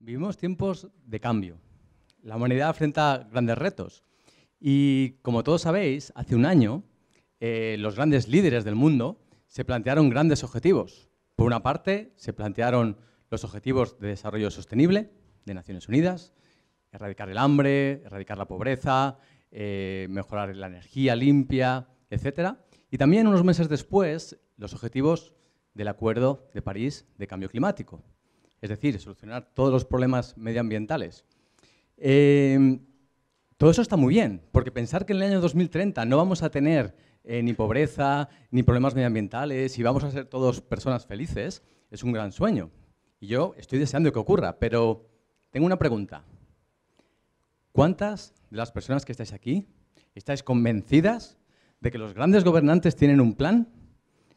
Vivimos tiempos de cambio. La humanidad enfrenta grandes retos. Y como todos sabéis, hace un año eh, los grandes líderes del mundo se plantearon grandes objetivos. Por una parte, se plantearon los objetivos de desarrollo sostenible, de Naciones Unidas, erradicar el hambre, erradicar la pobreza, eh, mejorar la energía limpia, etc. Y también unos meses después, los objetivos del Acuerdo de París de Cambio Climático, es decir, solucionar todos los problemas medioambientales. Em, todo eso está muy bien, porque pensar que en el año 2030 no vamos a tener eh, ni pobreza, ni problemas medioambientales y vamos a ser todos personas felices, es un gran sueño. Y yo estoy deseando que ocurra, pero tengo una pregunta. ¿Cuántas de las personas que estáis aquí estáis convencidas de que los grandes gobernantes tienen un plan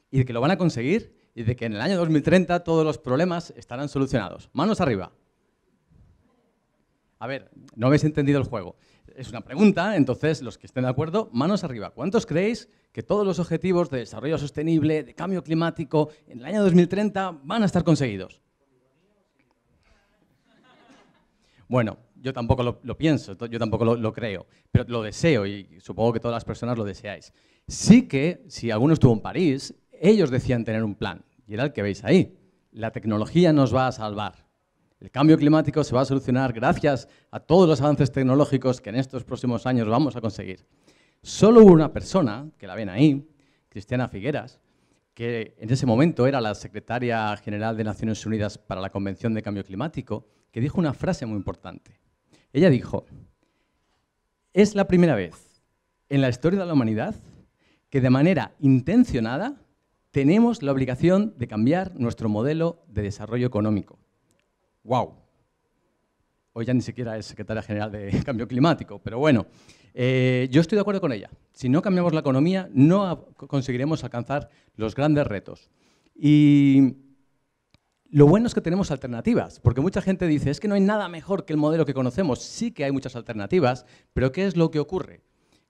y de que lo van a conseguir y de que en el año 2030 todos los problemas estarán solucionados? Manos arriba. A ver, no habéis entendido el juego. Es una pregunta, entonces los que estén de acuerdo, manos arriba. ¿Cuántos creéis que todos los objetivos de desarrollo sostenible, de cambio climático, en el año 2030 van a estar conseguidos? Bueno, yo tampoco lo, pienso, yo tampoco lo, lo, creo, pero lo deseo y supongo que todas las personas lo deseáis. Sí que, si alguno estuvo en París, ellos decían tener un plan, y era el que veis ahí. La tecnología nos va a salvar. El cambio climático se va a solucionar gracias a todos los avances tecnológicos que en estos próximos años vamos a conseguir. Solo hubo una persona, que la ven ahí, Cristiana Figueras, que en ese momento era la secretaria general de Naciones Unidas para la Convención de Cambio Climático, que dijo una frase muy importante. Ella dijo, es la primera vez en la historia de la humanidad que de manera intencionada tenemos la obligación de cambiar nuestro modelo de desarrollo económico. ¡Wow! Hoy ya ni siquiera es secretaria general de Cambio Climático, pero bueno, eh, yo estoy de acuerdo con ella. Si no cambiamos la economía, no conseguiremos alcanzar los grandes retos. Y lo bueno es que tenemos alternativas, porque mucha gente dice, es que no hay nada mejor que el modelo que conocemos. Sí que hay muchas alternativas, pero ¿qué es lo que ocurre?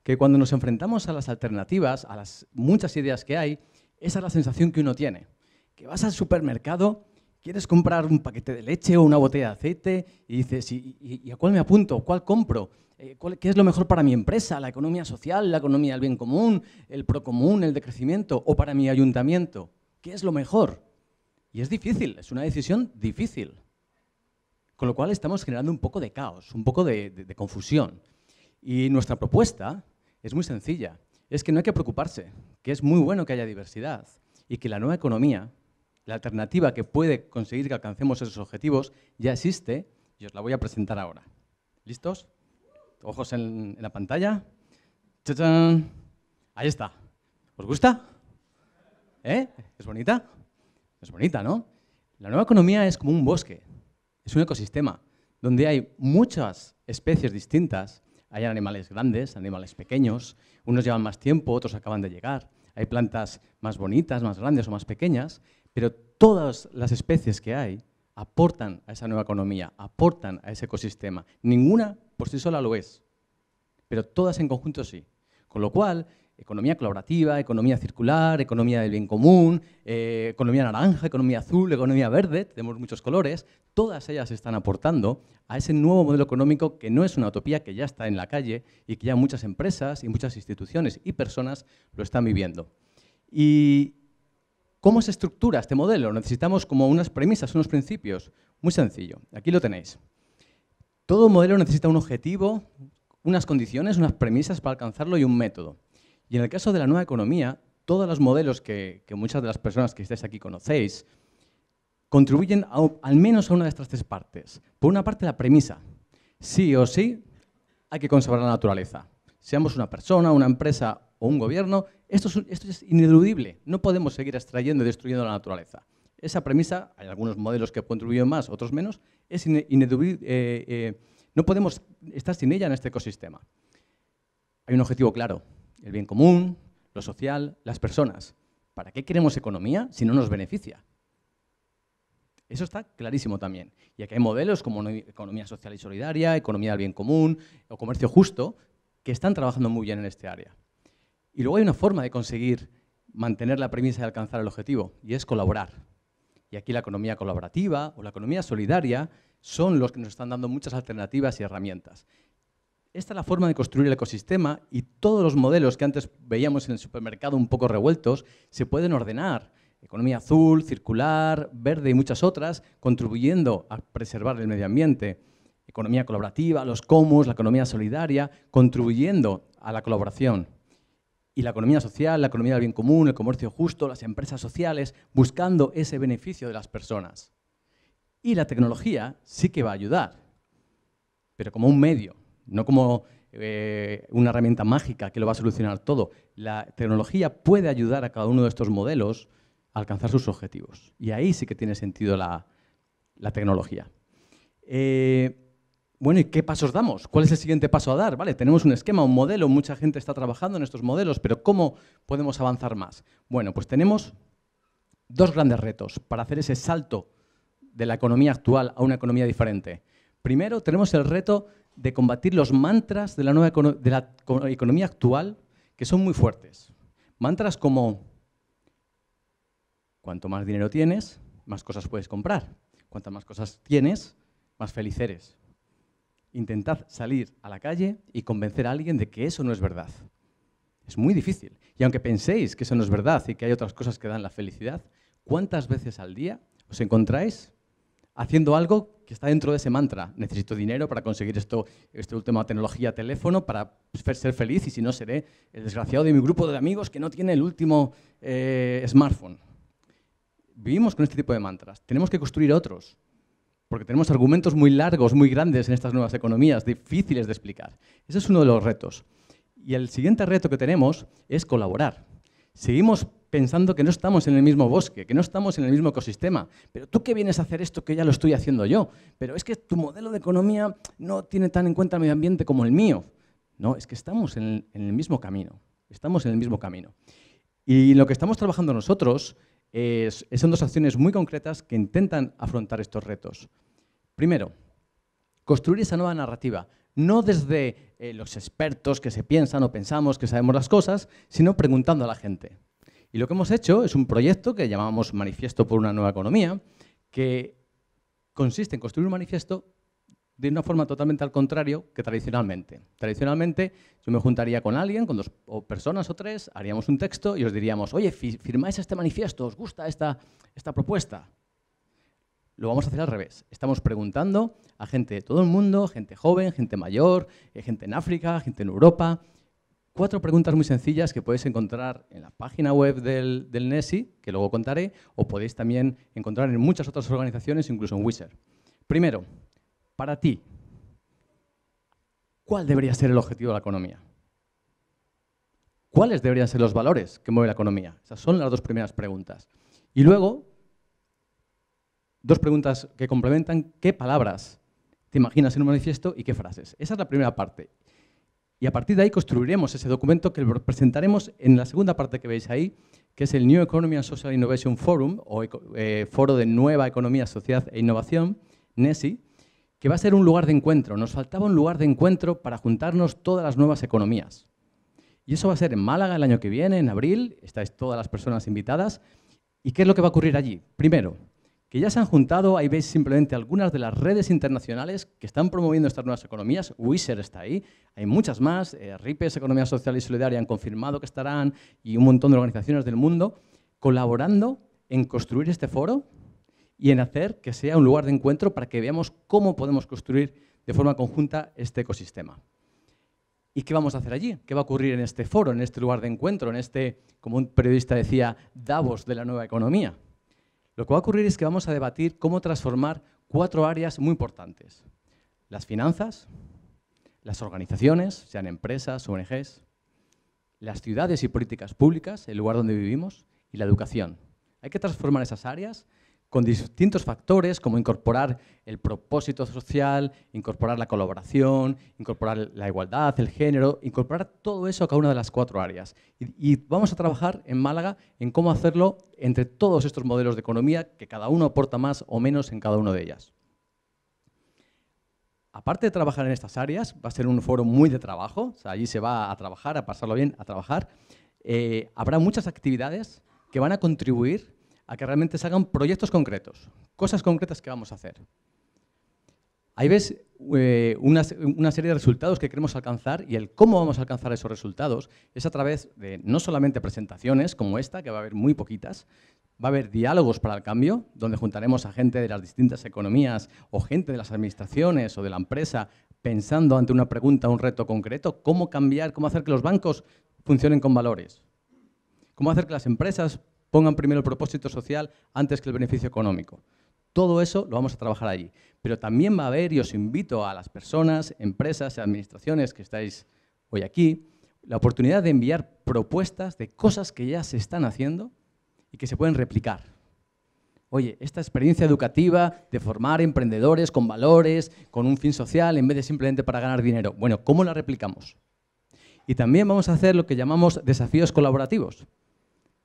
Que cuando nos enfrentamos a las alternativas, a las muchas ideas que hay, esa es la sensación que uno tiene. Que vas al supermercado, quieres comprar un paquete de leche o una botella de aceite y dices, ¿y, a cuál me apunto? ¿Cuál compro? Eh, ¿Qué es lo mejor para mi empresa? ¿La economía social? ¿La economía del bien común? ¿El procomún? ¿El de crecimiento? ¿O para mi ayuntamiento? ¿Qué es lo mejor? Y es difícil, es una decisión difícil. Con lo cual estamos generando un poco de caos, un poco de, confusión. Y nuestra propuesta es muy sencilla. Es que no hay que preocuparse, que es muy bueno que haya diversidad y que la nueva economía, la alternativa que puede conseguir que alcancemos esos objetivos, ya existe y os la voy a presentar ahora. ¿Listos? Ojos en, la pantalla. Ahí está. ¿Os gusta? ¿Eh? ¿Es bonita? Es bonita, ¿no? La nueva economía es como un bosque, es un ecosistema donde hay muchas especies distintas. Hay animales grandes, animales pequeños, unos llevan más tiempo, otros acaban de llegar. Hay plantas más bonitas, más grandes o más pequeñas, pero todas las especies que hay aportan a esa nueva economía, aportan a ese ecosistema. Ninguna por sí sola lo es, pero todas en conjunto sí. Con lo cual, Economía colaborativa, economía circular, economía del bien común, eh, economía naranja, economía azul, economía verde, tenemos muchos colores, todas ellas están aportando a ese nuevo modelo económico que no es una utopía, que ya está en la calle y que ya muchas empresas y muchas instituciones y personas lo están viviendo. ¿Y cómo se estructura este modelo? Necesitamos como unas premisas, unos principios. Muy sencillo, aquí lo tenéis. Todo modelo necesita un objetivo, unas condiciones, unas premisas para alcanzarlo y un método. Y en el caso de la nueva economía, todos los modelos que, muchas de las personas que estáis aquí conocéis contribuyen al menos a una de estas tres partes. Por una parte, la premisa. Sí o sí, hay que conservar la naturaleza. Seamos una persona, una empresa o un gobierno, esto es, ineludible. No podemos seguir extrayendo y destruyendo la naturaleza. Esa premisa, hay algunos modelos que contribuyen más, otros menos, es ineludible. Eh, eh, no podemos estar sin ella en este ecosistema. Hay un objetivo claro, el bien común, lo social, las personas. ¿Para qué queremos economía si no nos beneficia? Eso está clarísimo también. Y aquí hay modelos como economía social y solidaria, economía del bien común o comercio justo que están trabajando muy bien en este área. Y luego hay una forma de conseguir mantener la premisa de alcanzar el objetivo y es colaborar. Y aquí la economía colaborativa o la economía solidaria son los que nos están dando muchas alternativas y herramientas. Esta es la forma de construir el ecosistema y todos los modelos que antes veíamos en el supermercado un poco revueltos se pueden ordenar. Economía azul, circular, verde y muchas otras, contribuyendo a preservar el medio ambiente. Economía colaborativa, los comus, la economía solidaria, contribuyendo a la colaboración. Y la economía social, la economía del bien común, el comercio justo, las empresas sociales, buscando ese beneficio de las personas. Y la tecnología sí que va a ayudar, pero como un medio no como eh, una herramienta mágica que lo va a solucionar todo. La tecnología puede ayudar a cada uno de estos modelos a alcanzar sus objetivos. Y ahí sí que tiene sentido la, tecnología. Eh, bueno, ¿y qué pasos damos? ¿Cuál es el siguiente paso a dar? Vale, tenemos un esquema, un modelo, mucha gente está trabajando en estos modelos, pero ¿cómo podemos avanzar más? Bueno, pues tenemos dos grandes retos para hacer ese salto de la economía actual a una economía diferente. Primero, tenemos el reto de combatir los mantras de la nueva economía actual que son muy fuertes. Mantras como cuanto más dinero tienes, más cosas puedes comprar. Cuantas más cosas tienes, más feliz eres. Intentad salir a la calle y convencer a alguien de que eso no es verdad. Es muy difícil. Y aunque penséis que eso no es verdad y que hay otras cosas que dan la felicidad, ¿cuántas veces al día os encontráis haciendo algo está dentro de ese mantra. Necesito dinero para conseguir esto, esta última tecnología, teléfono, para pues, ser feliz y si no seré el desgraciado de mi grupo de amigos que no tiene el último eh, smartphone. Vivimos con este tipo de mantras. Tenemos que construir otros, porque tenemos argumentos muy largos, muy grandes en estas nuevas economías, difíciles de explicar. Ese es uno de los retos. Y el siguiente reto que tenemos es colaborar. Seguimos pensando que no estamos en el mismo bosque, que no estamos en el mismo ecosistema. Pero tú que vienes a hacer esto que ya lo estoy haciendo yo. Pero es que tu modelo de economía no tiene tan en cuenta el medio ambiente como el mío. No, es que estamos en el, mismo camino. Estamos en el mismo camino. Y lo que estamos trabajando nosotros son dos acciones muy concretas que intentan afrontar estos retos. Primero, construir esa nueva narrativa, no desde eh, los expertos que se piensan o pensamos que sabemos las cosas, sino preguntando a la gente. Y lo que hemos hecho es un proyecto que llamamos Manifiesto por una nueva economía, que consiste en construir un manifiesto de una forma totalmente al contrario que tradicionalmente. Tradicionalmente yo me juntaría con alguien, con dos personas o tres, haríamos un texto y os diríamos, oye, firmáis este manifiesto, os gusta esta propuesta lo vamos a hacer al revés. Estamos preguntando a gente de todo el mundo, gente joven, gente mayor, eh, gente en África, gente en Europa. Cuatro preguntas muy sencillas que podéis encontrar en la página web del, del NESI, que luego contaré, o podéis también encontrar en muchas otras organizaciones, incluso en Wizard. Primero, para ti, ¿cuál debería ser el objetivo de la economía? ¿Cuáles deberían ser los valores que mueve la economía? Esas son las dos primeras preguntas. Y luego, dos preguntas que complementan qué palabras te imaginas en un manifiesto y qué frases. Esa es la primera parte. Y a partir de ahí construiremos ese documento que presentaremos en la segunda parte que veis ahí, que es el New Economy and Social Innovation Forum, o eh, Foro de Nueva Economía, Sociedad e Innovación, NESI, que va a ser un lugar de encuentro. Nos faltaba un lugar de encuentro para juntarnos todas las nuevas economías. Y eso va a ser en Málaga el año que viene, en abril, estáis todas las personas invitadas. ¿Y qué es lo que va a ocurrir allí? Primero, que ya se han juntado, ahí veis simplemente algunas de las redes internacionales que están promoviendo estas nuevas economías. Wiser está ahí, hay muchas más. Eh, RIPES, Economía Social y Solidaria, han confirmado que estarán y un montón de organizaciones del mundo colaborando en construir este foro y en hacer que sea un lugar de encuentro para que veamos cómo podemos construir de forma conjunta este ecosistema. ¿Y qué vamos a hacer allí? ¿Qué va a ocurrir en este foro, en este lugar de encuentro, en este, como un periodista decía, Davos de la nueva economía? Lo que va a ocurrir es que vamos a debatir cómo transformar cuatro áreas muy importantes. Las finanzas, las organizaciones, sean empresas, ONGs, las ciudades y políticas públicas, el lugar donde vivimos, y la educación. Hay que transformar esas áreas con distintos factores como incorporar el propósito social, incorporar la colaboración, incorporar la igualdad, el género, incorporar todo eso a cada una de las cuatro áreas. Y, vamos a trabajar en Málaga en cómo hacerlo entre todos estos modelos de economía que cada uno aporta más o menos en cada una de ellas. Aparte de trabajar en estas áreas, va a ser un foro muy de trabajo, allí se va a trabajar, a pasarlo bien, a trabajar. Eh, habrá muchas actividades que van a contribuir a que realmente se hagan proyectos concretos, cosas concretas que vamos a hacer. Ahí ves eh, una, una, serie de resultados que queremos alcanzar y el cómo vamos a alcanzar esos resultados es a través de no solamente presentaciones como esta, que va a haber muy poquitas, va a haber diálogos para el cambio, donde juntaremos a gente de las distintas economías o gente de las administraciones o de la empresa pensando ante una pregunta, un reto concreto, cómo cambiar, cómo hacer que los bancos funcionen con valores, cómo hacer que las empresas pongan primero el propósito social antes que el beneficio económico. Todo eso lo vamos a trabajar allí. Pero también va a haber, y os invito a las personas, empresas y administraciones que estáis hoy aquí, la oportunidad de enviar propuestas de cosas que ya se están haciendo y que se pueden replicar. Oye, esta experiencia educativa de formar emprendedores con valores, con un fin social, en vez de simplemente para ganar dinero. Bueno, ¿cómo la replicamos? Y también vamos a hacer lo que llamamos desafíos colaborativos.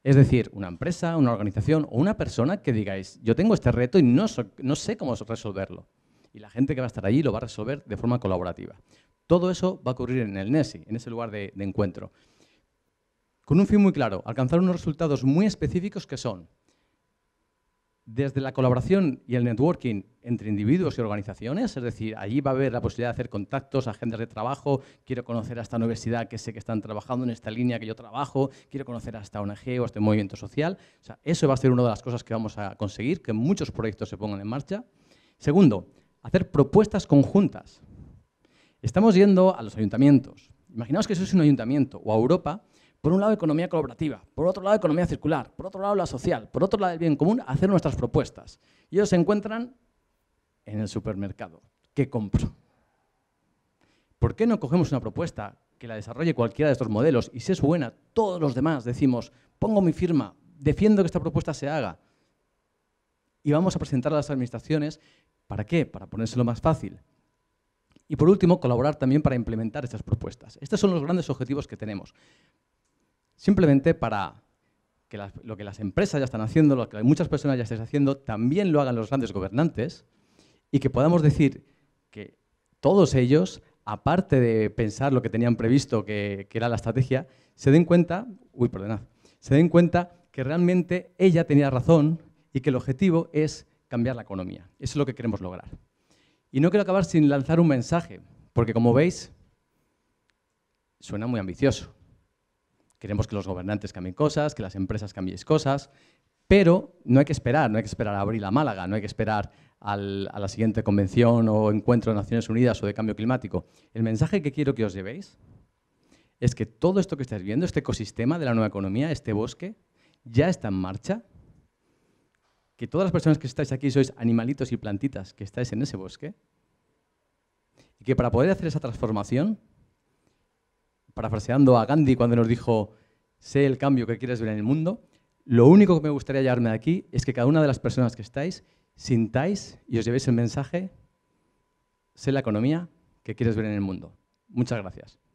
Es decir, una empresa, una organización o una persona que digáis, yo tengo este reto y no, sé cómo resolverlo. Y la gente que va a estar allí lo va a resolver de forma colaborativa. Todo eso va a ocurrir en el NESI, en ese lugar de encuentro. Con un fin muy claro, alcanzar unos resultados muy específicos que son desde la colaboración y el networking entre individuos y organizaciones, es decir, allí va a haber la posibilidad de hacer contactos, agendas de trabajo, quiero conocer a esta universidad que sé que están trabajando en esta línea que yo trabajo, quiero conocer a esta ONG o a este movimiento social. eso va a ser una de las cosas que vamos a conseguir, que muchos proyectos se pongan en marcha. Segundo, hacer propuestas conjuntas. Estamos yendo a los ayuntamientos. Imaginaos que eso es un ayuntamiento o a Europa por un lado, economía colaborativa, por otro lado, economía circular, por otro lado, la social, por otro lado, el bien común, hacer nuestras propuestas. Y ellos se encuentran en el supermercado. ¿Qué compro? ¿Por qué no cogemos una propuesta que la desarrolle cualquiera de estos modelos y si es buena, todos los demás decimos, pongo mi firma, defiendo que esta propuesta se haga? Y vamos a presentar a las administraciones, ¿para qué? Para ponérselo más fácil. Y por último, colaborar también para implementar estas propuestas. Estos son los grandes objetivos que tenemos simplemente para que lo que las empresas ya están haciendo, lo que muchas personas ya están haciendo, también lo hagan los grandes gobernantes y que podamos decir que todos ellos, aparte de pensar lo que tenían previsto que, que era la estrategia, se den cuenta, uy, perdonad, se den cuenta que realmente ella tenía razón y que el objetivo es cambiar la economía. Eso es lo que queremos lograr. Y no quiero acabar sin lanzar un mensaje, porque como veis, suena muy ambicioso. Queremos que los gobernantes cambien cosas, que las empresas cambien cosas, pero no hay que esperar, no hay que esperar a abril a Málaga, no hay que esperar a la siguiente convención o encuentro de Naciones Unidas o de cambio climático. El mensaje que quiero que os llevéis es que todo esto que estáis viendo, este ecosistema de la nueva economía, este bosque, ya está en marcha, que todas las personas que estáis aquí sois animalitos y plantitas que estáis en ese bosque, y que para poder hacer esa transformación parafraseando a Gandhi cuando nos dijo, sé el cambio que quieres ver en el mundo, lo único que me gustaría llevarme de aquí es que cada una de las personas que estáis sintáis y os llevéis el mensaje, sé la economía que quieres ver en el mundo. Muchas gracias.